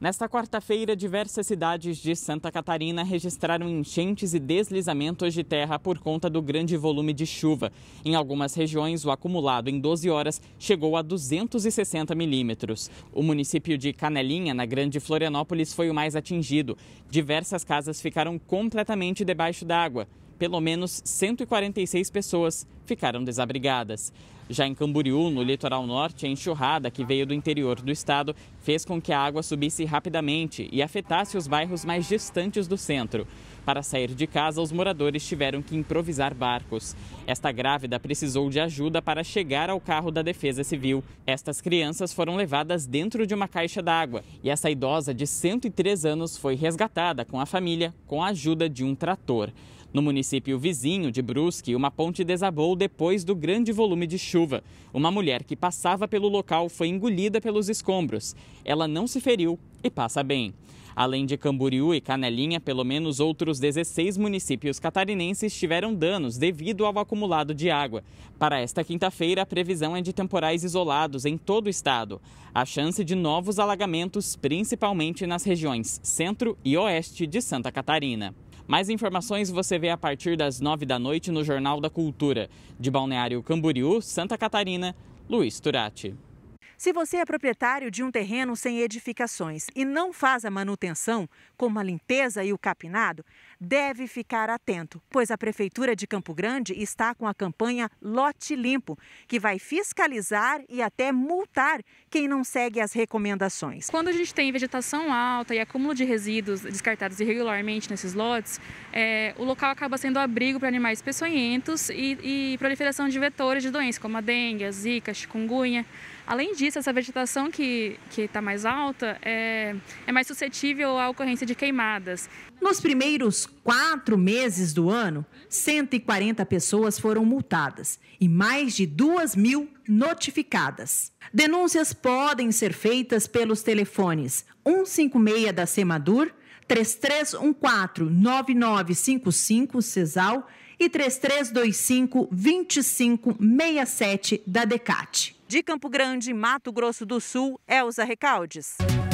Nesta quarta-feira, diversas cidades de Santa Catarina registraram enchentes e deslizamentos de terra por conta do grande volume de chuva. Em algumas regiões, o acumulado em 12 horas chegou a 260 milímetros. O município de Canelinha, na Grande Florianópolis, foi o mais atingido. Diversas casas ficaram completamente debaixo d'água pelo menos 146 pessoas ficaram desabrigadas. Já em Camboriú, no litoral norte, a enxurrada que veio do interior do estado fez com que a água subisse rapidamente e afetasse os bairros mais distantes do centro. Para sair de casa, os moradores tiveram que improvisar barcos. Esta grávida precisou de ajuda para chegar ao carro da Defesa Civil. Estas crianças foram levadas dentro de uma caixa d'água e essa idosa de 103 anos foi resgatada com a família com a ajuda de um trator. No município vizinho de Brusque, uma ponte desabou depois do grande volume de chuva. Uma mulher que passava pelo local foi engolida pelos escombros. Ela não se feriu e passa bem. Além de Camboriú e Canelinha, pelo menos outros 16 municípios catarinenses tiveram danos devido ao acumulado de água. Para esta quinta-feira, a previsão é de temporais isolados em todo o estado. A chance de novos alagamentos, principalmente nas regiões centro e oeste de Santa Catarina. Mais informações você vê a partir das 9 da noite no Jornal da Cultura. De Balneário Camboriú, Santa Catarina, Luiz Turati. Se você é proprietário de um terreno sem edificações e não faz a manutenção, como a limpeza e o capinado, deve ficar atento, pois a Prefeitura de Campo Grande está com a campanha Lote Limpo, que vai fiscalizar e até multar quem não segue as recomendações. Quando a gente tem vegetação alta e acúmulo de resíduos descartados irregularmente nesses lotes, é, o local acaba sendo abrigo para animais peçonhentos e, e proliferação de vetores de doenças, como a dengue, a zika, a chikungunya. Além disso, essa vegetação que está mais alta é, é mais suscetível à ocorrência de queimadas. Nos primeiros quatro meses do ano, 140 pessoas foram multadas e mais de 2 mil notificadas. Denúncias podem ser feitas pelos telefones 156 da Semadur, 3314-9955 CESAL e 3325-2567 da DECAT. De Campo Grande, Mato Grosso do Sul, Elza Recaldes.